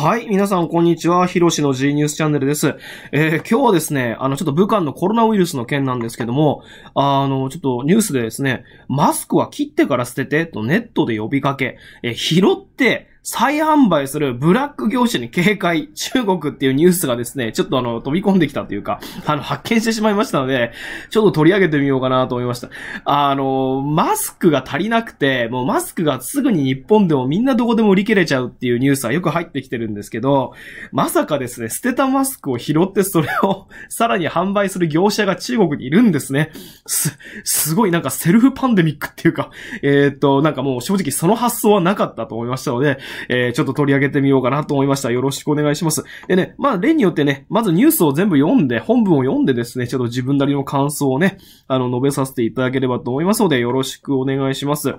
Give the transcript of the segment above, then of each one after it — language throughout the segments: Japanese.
はい。皆さん、こんにちは。ひろしの G ニュースチャンネルです。えー、今日はですね、あの、ちょっと武漢のコロナウイルスの件なんですけども、あの、ちょっとニュースでですね、マスクは切ってから捨てて、とネットで呼びかけ、えー、拾って、再販売するブラック業者に警戒、中国っていうニュースがですね、ちょっとあの、飛び込んできたというか、あの、発見してしまいましたので、ちょっと取り上げてみようかなと思いました。あの、マスクが足りなくて、もうマスクがすぐに日本でもみんなどこでも売り切れちゃうっていうニュースはよく入ってきてるんですけど、まさかですね、捨てたマスクを拾ってそれを さらに販売する業者が中国にいるんですね。す、すごいなんかセルフパンデミックっていうか、えー、っと、なんかもう正直その発想はなかったと思いましたので、えー、ちょっと取り上げてみようかなと思いました。よろしくお願いします。でね、まあ、例によってね、まずニュースを全部読んで、本文を読んでですね、ちょっと自分なりの感想をね、あの、述べさせていただければと思いますので、よろしくお願いします。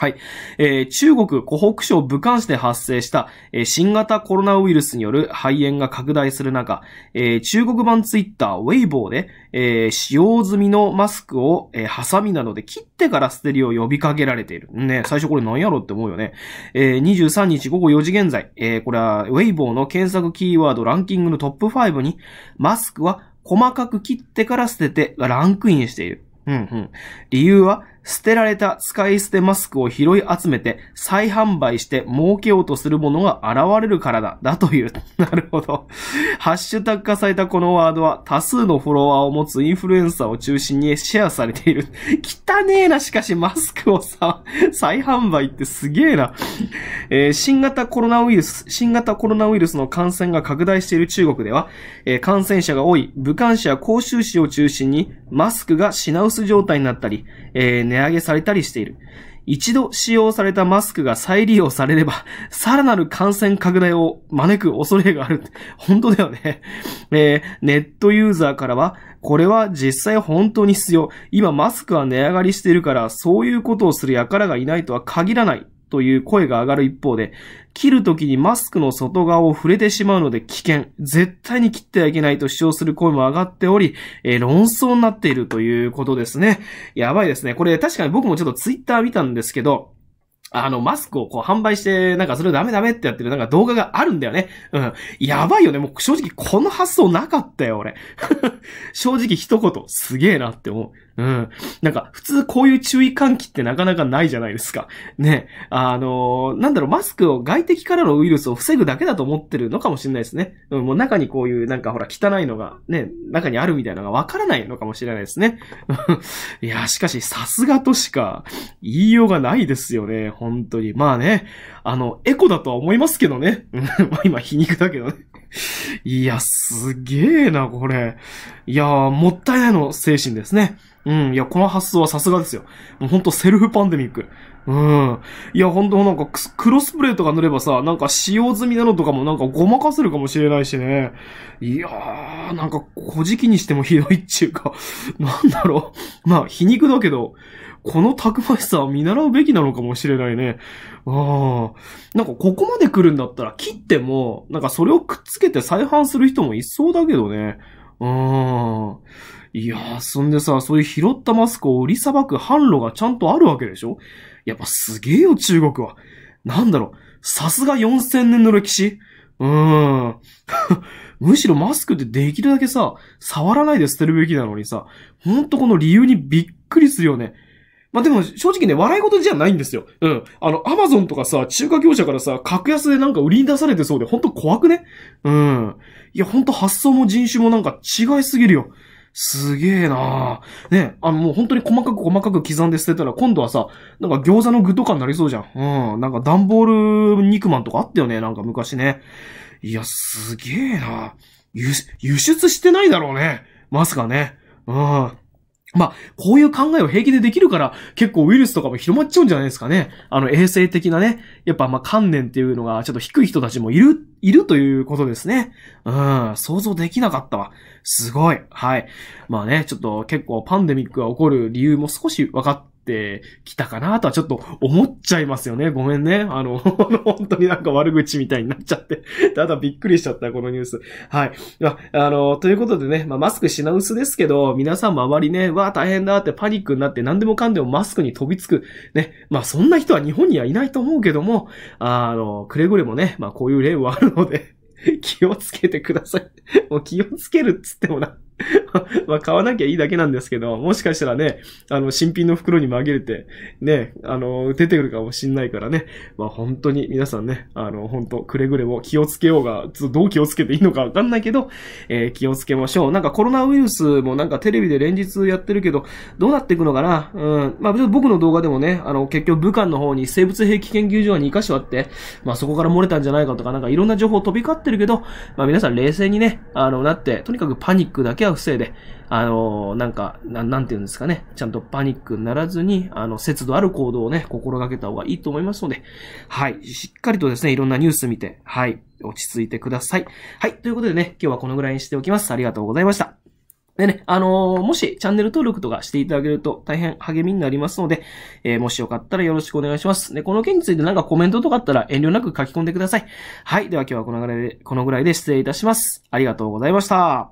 はい。えー、中国湖北省武漢市で発生した、えー、新型コロナウイルスによる肺炎が拡大する中、えー、中国版ツイッター、ウェイボーで、え使用済みのマスクを、えハサミなどで切ってから捨てるよう呼びかけられている。ね、最初これ何やろって思うよね。え23日午後4時現在、えこれはウェイボーの検索キーワードランキングのトップ5に、マスクは細かく切ってから捨ててがランクインしている。うんうん。理由は、捨てられた使い捨てマスクを拾い集めて再販売して儲けようとするものが現れるからだ、だという。なるほど。ハッシュタグ化されたこのワードは多数のフォロワーを持つインフルエンサーを中心にシェアされている。汚ねえな、しかしマスクをさ、再販売ってすげえな。えー、新型コロナウイルス、新型コロナウイルスの感染が拡大している中国では、えー、感染者が多い武漢市や甲州市を中心にマスクが品薄状態になったり、えー値上げされたりしている。一度使用されたマスクが再利用されれば、さらなる感染拡大を招く恐れがある。本当だよね。えー、ネットユーザーからは、これは実際本当に必要。今マスクは値上がりしているから、そういうことをする輩がいないとは限らない。という声が上がる一方で、切るときにマスクの外側を触れてしまうので危険。絶対に切ってはいけないと主張する声も上がっており、えー、論争になっているということですね。やばいですね。これ確かに僕もちょっとツイッター見たんですけど、あの、マスクをこう販売して、なんかそれダメダメってやってるなんか動画があるんだよね。うん。やばいよね。もう正直この発想なかったよ、俺。正直一言、すげえなって思う。うん。なんか、普通こういう注意喚起ってなかなかないじゃないですか。ね。あのー、なんだろう、マスクを外敵からのウイルスを防ぐだけだと思ってるのかもしれないですね。うん、もう中にこういうなんかほら汚いのがね、中にあるみたいなのがわからないのかもしれないですね。いや、しかし、さすがとしか言いようがないですよね。本当に。まあね、あの、エコだとは思いますけどね。今皮肉だけどね。いや、すげえな、これ。いやー、もったいないの精神ですね。うん、いや、この発想はさすがですよ。もうほんとセルフパンデミック。うん。いや、ほんとなんかクロスプレイとか塗ればさ、なんか使用済みなのとかもなんかごまかせるかもしれないしね。いやー、なんか、小じきにしてもひどいっちゅうか、なんだろう。まあ、皮肉だけど、このたくましさは見習うべきなのかもしれないね。ああ。なんかここまで来るんだったら切っても、なんかそれをくっつけて再販する人もいそうだけどね。うん。いやー、そんでさ、そういう拾ったマスクを売りさばく販路がちゃんとあるわけでしょやっぱすげえよ、中国は。なんだろう、さすが4000年の歴史うーん。むしろマスクってできるだけさ、触らないで捨てるべきなのにさ、ほんとこの理由にびっくりするよね。まあ、でも正直ね、笑い事じゃないんですよ。うん。あの、アマゾンとかさ、中華業者からさ、格安でなんか売りに出されてそうで、ほんと怖くねうん。いや、ほんと発想も人種もなんか違いすぎるよ。すげえなーね、あのもう本当に細かく細かく刻んで捨てたら、今度はさ、なんか餃子の具とかになりそうじゃん。うん。なんか段ボール肉まんとかあったよね、なんか昔ね。いや、すげえなー輸出してないだろうね。まさかね。うん。まあ、こういう考えを平気でできるから、結構ウイルスとかも広まっちゃうんじゃないですかね。あの、衛生的なね、やっぱまあ観念っていうのがちょっと低い人たちもいる、いるということですね。うん、想像できなかったわ。すごい。はい。まあね、ちょっと結構パンデミックが起こる理由も少し分かっってきたかなとはちょっと思っちゃいますよね。ごめんね。あの、本当になんか悪口みたいになっちゃって。ただびっくりしちゃった、このニュース。はい。まああの、ということでね、まあ、マスク品薄ですけど、皆さんもあまりね、わあ大変だってパニックになって何でもかんでもマスクに飛びつく。ね。まあ、そんな人は日本にはいないと思うけども、あの、くれぐれもね、まあ、こういう例はあるので 気をつけてくださいもう気をつけるっつってもな まあ買わなきゃいいだけなんですけど、もしかしたらね、あの、新品の袋に紛れて、ね、あの、出てくるかもしんないからね、まあ本当に皆さんね、あの、本当くれぐれも気をつけようが、どう気をつけていいのかわかんないけど、えー、気をつけましょう。なんかコロナウイルスもなんかテレビで連日やってるけど、どうなっていくのかなうん。まあ僕の動画でもね、あの、結局武漢の方に生物兵器研究所が2カ所あって、まあそこから漏れたんじゃないかとか、なんかいろんな情報飛び交ってるけど、まあ皆さん冷静にね、あの、なって、とにかくパニックだけはは不正で、あの、なんかな、なんていうんですかね、ちゃんとパニックにならずに、あの、節度ある行動をね、心がけた方がいいと思いますので、はい、しっかりとですね、いろんなニュース見て、はい、落ち着いてください。はい、ということでね、今日はこのぐらいにしておきます。ありがとうございました。でね、あのー、もしチャンネル登録とかしていただけると大変励みになりますので、えー、もしよかったらよろしくお願いします。で、この件についてなんかコメントとかあったら遠慮なく書き込んでください。はい。では今日はこのぐらいで、このぐらいで失礼いたします。ありがとうございました。